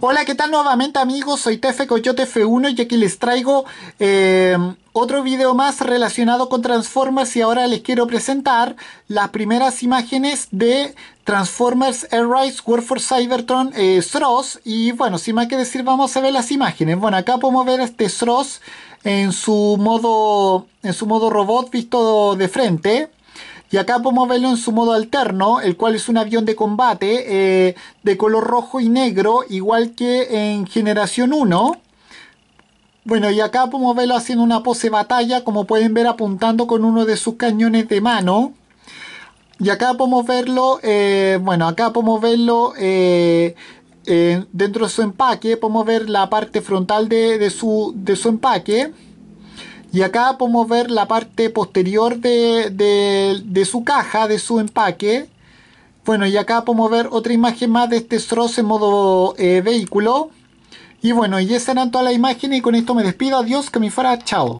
Hola, ¿qué tal nuevamente amigos? Soy Tefe Coyote F1 y aquí les traigo em, otro video más relacionado con Transformers y ahora les quiero presentar las primeras imágenes de Transformers Rise War for Cybertron eh, y bueno, sin más que decir vamos a ver las imágenes. Bueno, acá podemos ver este Sros en su modo en su modo robot visto de frente y acá podemos verlo en su modo alterno, el cual es un avión de combate eh, de color rojo y negro, igual que en Generación 1. Bueno, y acá podemos verlo haciendo una pose batalla, como pueden ver apuntando con uno de sus cañones de mano. Y acá podemos verlo, eh, bueno, acá podemos verlo eh, dentro de su empaque, podemos ver la parte frontal de, de, su, de su empaque. Y acá podemos ver la parte posterior de, de, de, su caja, de su empaque. Bueno, y acá podemos ver otra imagen más de este Stross en modo eh, vehículo. Y bueno, y esas eran todas las imágenes y con esto me despido. Adiós, que me fuera, chao.